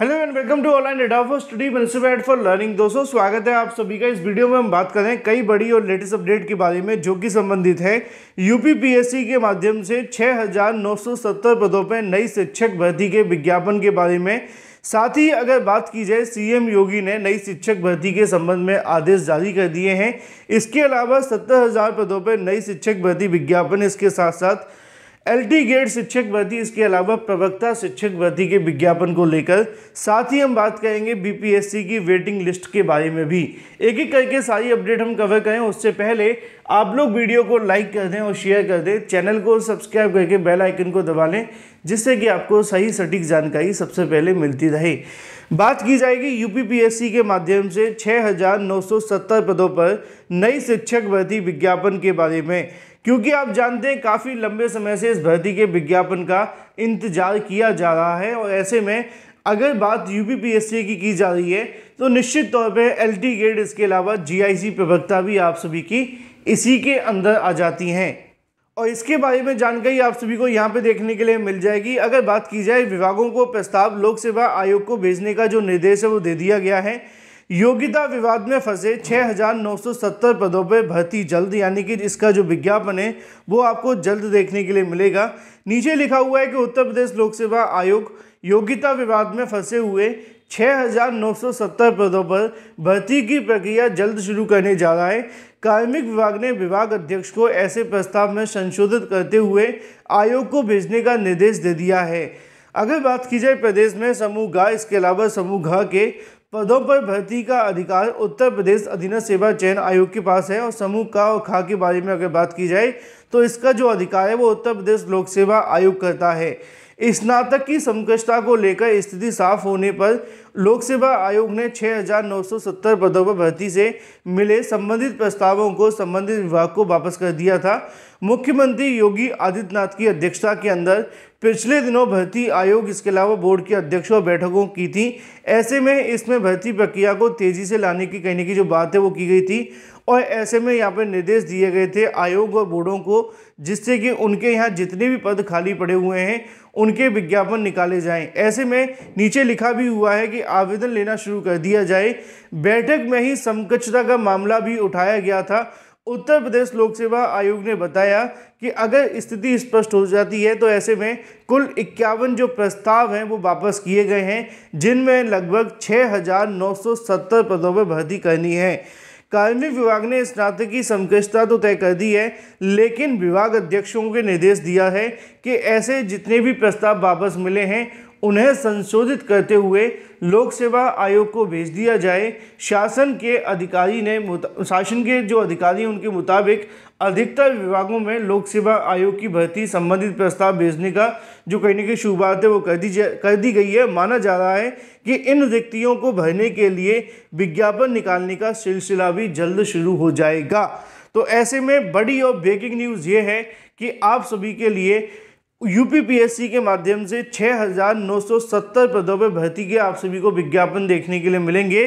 hello and welcome to online data study मिनिस्ट्रेट for learning दोस्तों स्वागत है आप सभी का इस वीडियो में हम बात कर रहे हैं कई बड़ी और लेटेस्ट अपडेट के बारे में जो कि संबंधित है यूपी के माध्यम से 6,970 पदों पर नई शिक्षक भर्ती के विज्ञापन के बारे में साथ ही अगर बात की जाए सीएम योगी ने नई शिक्षक भर्ती के संबंध में आदेश जारी कर दिए हैं इसके अलावा सत्तर पदों पर नई शिक्षक भर्ती विज्ञापन इसके साथ साथ एलटी गेट शिक्षक भर्ती इसके अलावा प्रवक्ता शिक्षक भर्ती के विज्ञापन को लेकर साथ ही हम बात करेंगे बीपीएससी की वेटिंग लिस्ट के बारे में भी एक एक करके सारी अपडेट हम कवर करें उससे पहले आप लोग वीडियो को लाइक कर दें और शेयर कर दें चैनल को सब्सक्राइब करके बेल आइकन को दबा लें जिससे कि आपको सही सटीक जानकारी सबसे पहले मिलती रहे बात की जाएगी यूपीपीएससी के माध्यम से छः पदों पर नई शिक्षक भर्ती विज्ञापन के बारे में क्योंकि आप जानते हैं काफ़ी लंबे समय से इस भर्ती के विज्ञापन का इंतजार किया जा रहा है और ऐसे में अगर बात यू की की जा रही है तो निश्चित तौर पे एल टी ग्रेड इसके अलावा जीआईसी प्रवक्ता भी आप सभी की इसी के अंदर आ जाती हैं और इसके बारे में जानकारी आप सभी को यहाँ पे देखने के लिए मिल जाएगी अगर बात की जाए विभागों को प्रस्ताव लोक सेवा आयोग को भेजने का जो निर्देश है वो दे दिया गया है योग्यता विवाद में फंसे 6,970 पदों पर भर्ती जल्द यानी कि इसका जो विज्ञापन है वो आपको जल्द देखने के लिए मिलेगा नीचे लिखा हुआ है कि उत्तर प्रदेश लोक सेवा आयोग योग्यता विवाद में फंसे हुए 6,970 पदों पर भर्ती की प्रक्रिया जल्द शुरू करने जा रहा है कार्मिक विभाग ने विभाग अध्यक्ष को ऐसे प्रस्ताव में संशोधित करते हुए आयोग को भेजने का निर्देश दे दिया है अगर बात की जाए प्रदेश में समूह गा इसके अलावा समूह घ के पदों पर भर्ती का अधिकार उत्तर प्रदेश अधीन सेवा चयन आयोग के पास है और समूह का और खा के बारे में अगर बात की जाए तो इसका जो अधिकार है वो उत्तर प्रदेश लोक सेवा आयोग करता है स्नातक की समकक्षता को लेकर स्थिति साफ होने पर लोक सेवा आयोग ने 6,970 पदों पर भर्ती से मिले संबंधित प्रस्तावों को संबंधित विभाग को वापस कर दिया था मुख्यमंत्री योगी आदित्यनाथ की अध्यक्षता के अंदर पिछले दिनों भर्ती आयोग इसके अलावा बोर्ड के अध्यक्षों बैठकों की थी ऐसे में इसमें भर्ती प्रक्रिया को तेज़ी से लाने की कहने की जो बात है वो की गई थी और ऐसे में यहाँ पर निर्देश दिए गए थे आयोग और बोर्डों को जिससे कि उनके यहाँ जितने भी पद खाली पड़े हुए हैं उनके विज्ञापन निकाले जाएं ऐसे में नीचे लिखा भी हुआ है कि आवेदन लेना शुरू कर दिया जाए बैठक में ही समकक्षता का मामला भी उठाया गया था उत्तर प्रदेश लोक सेवा आयोग ने बताया कि अगर स्थिति स्पष्ट हो जाती है तो ऐसे में कुल इक्यावन जो प्रस्ताव हैं वो वापस किए गए हैं जिनमें लगभग 6,970 पदों पर भर्ती करनी है कार्मिक विभाग ने स्नातक की तो तय कर दी है लेकिन विभाग अध्यक्षों के निर्देश दिया है कि ऐसे जितने भी प्रस्ताव वापस मिले हैं उन्हें संशोधित करते हुए लोक सेवा आयोग को भेज दिया जाए शासन के अधिकारी ने शासन के जो अधिकारी हैं उनके मुताबिक अधिकतर विभागों में लोक सेवा आयोग की भर्ती संबंधित प्रस्ताव भेजने का जो कहीं ना कहीं शुरुआत है वो कर दी जा कर दी गई है माना जा रहा है कि इन रिक्तियों को भरने के लिए विज्ञापन निकालने का सिलसिला भी जल्द शुरू हो जाएगा तो ऐसे में बड़ी और ब्रेकिंग न्यूज़ ये है कि आप सभी के लिए यूपीपीएससी के माध्यम से 6,970 पदों पर भर्ती के आप सभी को विज्ञापन देखने के लिए मिलेंगे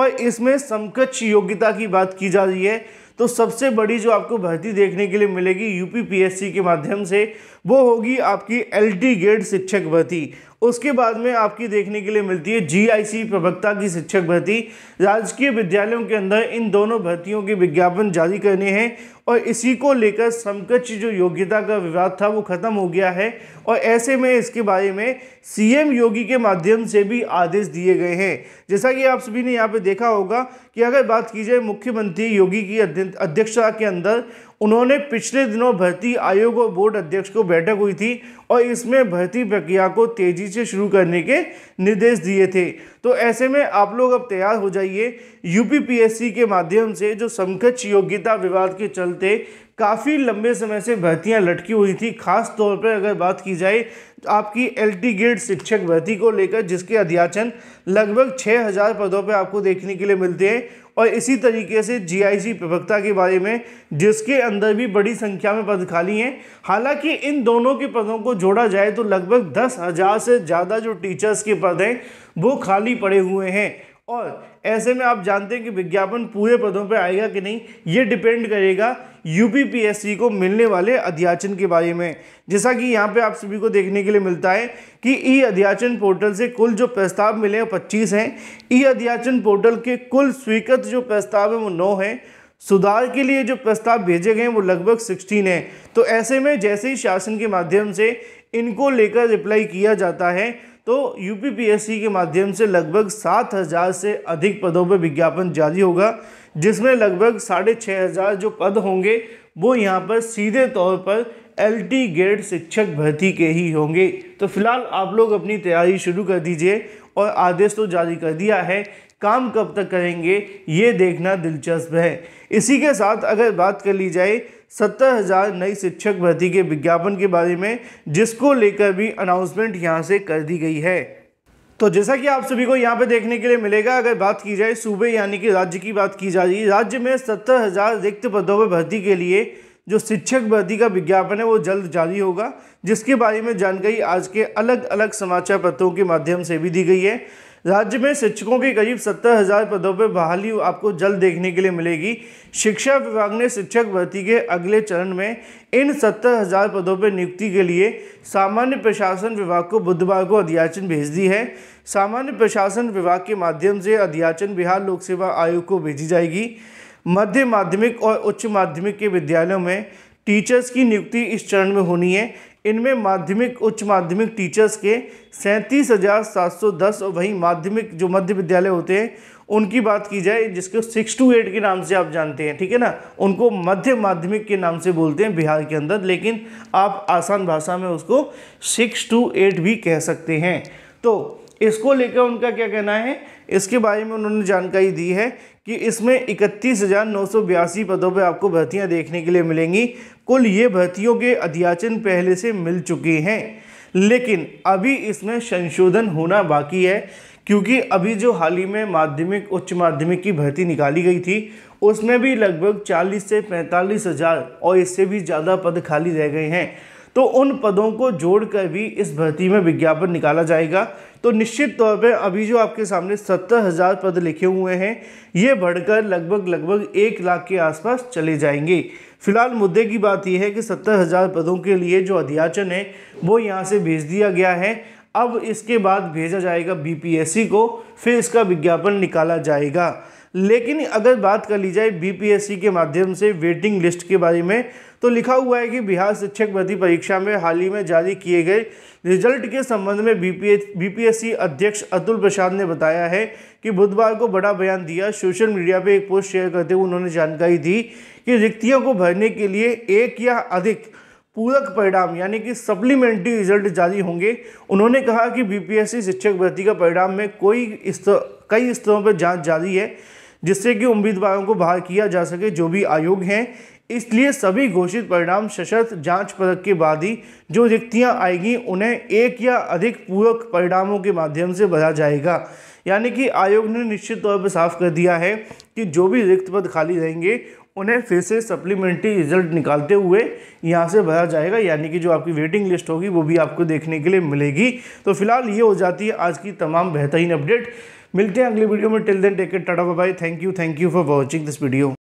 और इसमें समकक्ष योग्यता की बात की जा रही है तो सबसे बड़ी जो आपको भर्ती देखने के लिए मिलेगी यूपीपीएससी के माध्यम से वो होगी आपकी एल ग्रेड शिक्षक भर्ती उसके बाद में आपकी देखने के लिए मिलती है जीआईसी प्रवक्ता की शिक्षक भर्ती राजकीय विद्यालयों के अंदर इन दोनों भर्तियों के विज्ञापन जारी करने हैं और इसी को लेकर समकक्ष जो योग्यता का विवाद था वो ख़त्म हो गया है और ऐसे में इसके बारे में सीएम योगी के माध्यम से भी आदेश दिए गए हैं जैसा कि आप सभी ने यहाँ पे देखा होगा कि अगर बात की जाए मुख्यमंत्री योगी की अध्यक्षता के अंदर उन्होंने पिछले दिनों भर्ती आयोग और बोर्ड अध्यक्ष को बैठक हुई थी और इसमें भर्ती प्रक्रिया को तेजी से शुरू करने के निर्देश दिए थे तो ऐसे में आप लोग अब तैयार हो जाइए यूपीपीएससी के माध्यम से जो समकक्ष योग्यता विवाद के चलते काफ़ी लंबे समय से भर्तियां लटकी हुई थी खास तौर पर अगर बात की जाए तो आपकी एल टी ग्रेड शिक्षक भर्ती को लेकर जिसके अध्याचन लगभग 6000 पदों पर आपको देखने के लिए मिलते हैं और इसी तरीके से जीआईसी प्रवक्ता के बारे में जिसके अंदर भी बड़ी संख्या में पद खाली हैं हालांकि इन दोनों के पदों को जोड़ा जाए तो लगभग दस हज़ार से ज़्यादा जो टीचर्स के पद हैं वो खाली पड़े हुए हैं और ऐसे में आप जानते हैं कि विज्ञापन पूरे पदों पर आएगा कि नहीं ये डिपेंड करेगा यूपीपीएससी को मिलने वाले अध्याचन के बारे में जैसा कि यहाँ पे आप सभी को देखने के लिए मिलता है कि ई अध्याचन पोर्टल से कुल जो प्रस्ताव मिले हैं पच्चीस हैं ई अध्याचन पोर्टल के कुल स्वीकृत जो प्रस्ताव हैं वो नौ हैं सुधार के लिए जो प्रस्ताव भेजे गए हैं वो लगभग सिक्सटीन हैं तो ऐसे में जैसे ही शासन के माध्यम से इनको लेकर रिप्लाई किया जाता है तो यूपीपीएससी के माध्यम से लगभग सात हज़ार से अधिक पदों पर विज्ञापन जारी होगा जिसमें लगभग साढ़े छः हज़ार जो पद होंगे वो यहाँ पर सीधे तौर पर एल टी ग्रेड शिक्षक भर्ती के ही होंगे तो फिलहाल आप लोग अपनी तैयारी शुरू कर दीजिए और आदेश तो जारी कर दिया है काम कब तक करेंगे ये देखना दिलचस्प है इसी के साथ अगर बात कर ली जाए सत्तर हज़ार नई शिक्षक भर्ती के विज्ञापन के बारे में जिसको लेकर भी अनाउंसमेंट यहाँ से कर दी गई है तो जैसा कि आप सभी को यहाँ पे देखने के लिए मिलेगा अगर बात की जाए सूबे यानी कि राज्य की बात की जा रही है राज्य में सत्तर हज़ार रिक्त पदों पर भर्ती के लिए जो शिक्षक भर्ती का विज्ञापन है वो जल्द जारी होगा जिसके बारे में जानकारी आज के अलग अलग समाचार पत्रों के माध्यम से भी दी गई है राज्य में शिक्षकों के करीब सत्तर हजार पदों पर बहाली आपको जल्द देखने के लिए मिलेगी शिक्षा विभाग ने शिक्षक भर्ती के अगले चरण में इन सत्तर हजार पदों पर नियुक्ति के लिए सामान्य प्रशासन विभाग को बुधवार को अध्याचन भेज दी है सामान्य प्रशासन विभाग के माध्यम से अध्याचन बिहार लोक सेवा आयोग को भेजी जाएगी मध्य माध्यमिक और उच्च माध्यमिक के विद्यालयों में टीचर्स की नियुक्ति इस चरण में होनी है इनमें माध्यमिक उच्च माध्यमिक टीचर्स के सैंतीस हज़ार सात सौ दस और वहीं माध्यमिक जो मध्य विद्यालय होते हैं उनकी बात की जाए जिसको सिक्स टू एट के नाम से आप जानते हैं ठीक है ना उनको मध्य माध्यमिक के नाम से बोलते हैं बिहार के अंदर लेकिन आप आसान भाषा में उसको सिक्स टू एट भी कह सकते हैं तो इसको लेकर उनका क्या कहना है इसके बारे में उन्होंने जानकारी दी है कि इसमें इकतीस हज़ार नौ सौ बयासी पदों पर आपको भर्तियां देखने के लिए मिलेंगी कुल ये भर्तियों के अध्याचन पहले से मिल चुके हैं लेकिन अभी इसमें संशोधन होना बाकी है क्योंकि अभी जो हाल ही में माध्यमिक उच्च माध्यमिक की भर्ती निकाली गई थी उसमें भी लगभग 40 से पैंतालीस हज़ार और इससे भी ज़्यादा पद खाली रह गए हैं तो उन पदों को जोड़कर भी इस भर्ती में विज्ञापन निकाला जाएगा तो निश्चित तौर पे अभी जो आपके सामने सत्तर हज़ार पद लिखे हुए हैं ये बढ़कर लगभग लगभग एक लाख के आसपास चले जाएंगे फिलहाल मुद्दे की बात यह है कि सत्तर हज़ार पदों के लिए जो अध्याचन है वो यहाँ से भेज दिया गया है अब इसके बाद भेजा जाएगा बीपीएससी को फिर इसका विज्ञापन निकाला जाएगा लेकिन अगर बात कर ली जाए बीपीएससी के माध्यम से वेटिंग लिस्ट के बारे में तो लिखा हुआ है कि बिहार शिक्षक भर्ती परीक्षा में हाल ही में जारी किए गए रिजल्ट के संबंध में बीपीएससी अध्यक्ष अतुल प्रसाद ने बताया है कि बुधवार को बड़ा बयान दिया सोशल मीडिया पर एक पोस्ट शेयर करते हुए उन्होंने जानकारी दी कि रिक्तियों को भरने के लिए एक या अधिक पूरक परिणाम यानी कि सप्लीमेंट्री रिजल्ट जारी होंगे उन्होंने कहा कि बीपीएससी शिक्षक भर्ती का परिणाम में कोई स्तर कई स्तरों पर जांच जारी है जिससे कि उम्मीदवारों को बाहर किया जा सके जो भी आयोग हैं इसलिए सभी घोषित परिणाम सशर्त जांच परख के बाद ही जो रिक्तियां आएगी उन्हें एक या अधिक पूरक परिणामों के माध्यम से भरा जाएगा यानी कि आयोग ने निश्चित तौर पर साफ कर दिया है कि जो भी रिक्त पद खाली रहेंगे उन्हें फिर से सप्लीमेंट्री रिजल्ट निकालते हुए यहाँ से भरा जाएगा यानी कि जो आपकी वेटिंग लिस्ट होगी वो भी आपको देखने के लिए मिलेगी तो फिलहाल ये हो जाती है आज की तमाम बेहतरीन अपडेट मिलते हैं अगली वीडियो में till then take it tata bye thank you thank you for watching this video